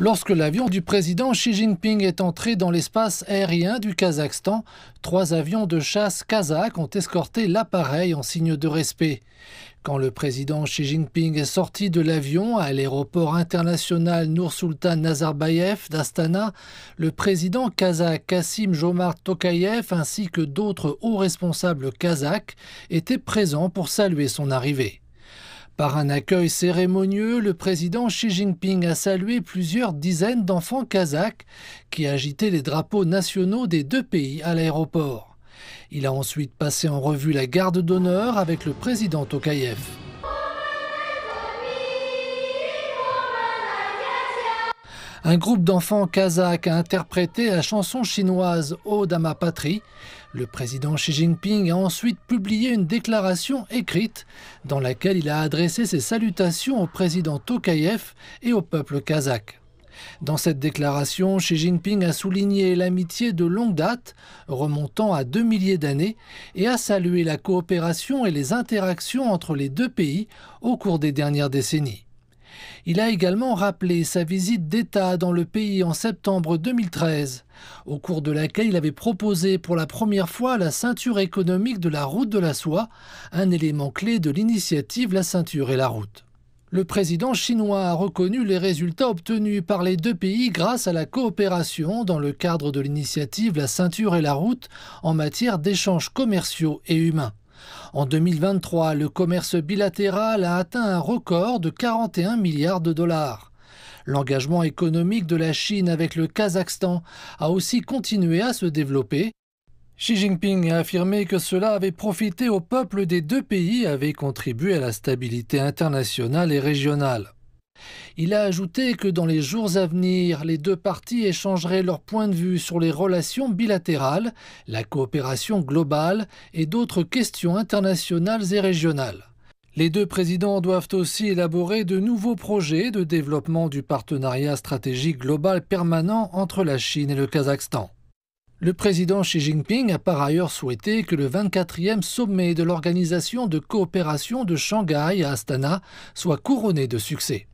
Lorsque l'avion du président Xi Jinping est entré dans l'espace aérien du Kazakhstan, trois avions de chasse kazakhs ont escorté l'appareil en signe de respect. Quand le président Xi Jinping est sorti de l'avion à l'aéroport international Noursultan Nazarbayev d'Astana, le président kazakh Kassim Jomart Tokayev ainsi que d'autres hauts responsables kazakhs étaient présents pour saluer son arrivée. Par un accueil cérémonieux, le président Xi Jinping a salué plusieurs dizaines d'enfants kazakhs qui agitaient les drapeaux nationaux des deux pays à l'aéroport. Il a ensuite passé en revue la garde d'honneur avec le président Tokayev. Un groupe d'enfants kazakhs a interprété la chanson chinoise Ode à ma patrie. Le président Xi Jinping a ensuite publié une déclaration écrite dans laquelle il a adressé ses salutations au président Tokayev et au peuple kazakh. Dans cette déclaration, Xi Jinping a souligné l'amitié de longue date, remontant à deux milliers d'années, et a salué la coopération et les interactions entre les deux pays au cours des dernières décennies. Il a également rappelé sa visite d'État dans le pays en septembre 2013, au cours de laquelle il avait proposé pour la première fois la ceinture économique de la route de la soie, un élément clé de l'initiative La ceinture et la route. Le président chinois a reconnu les résultats obtenus par les deux pays grâce à la coopération dans le cadre de l'initiative La ceinture et la route en matière d'échanges commerciaux et humains. En 2023, le commerce bilatéral a atteint un record de 41 milliards de dollars. L'engagement économique de la Chine avec le Kazakhstan a aussi continué à se développer. Xi Jinping a affirmé que cela avait profité au peuple des deux pays et avait contribué à la stabilité internationale et régionale. Il a ajouté que dans les jours à venir, les deux parties échangeraient leurs points de vue sur les relations bilatérales, la coopération globale et d'autres questions internationales et régionales. Les deux présidents doivent aussi élaborer de nouveaux projets de développement du partenariat stratégique global permanent entre la Chine et le Kazakhstan. Le président Xi Jinping a par ailleurs souhaité que le 24e sommet de l'Organisation de coopération de Shanghai à Astana soit couronné de succès.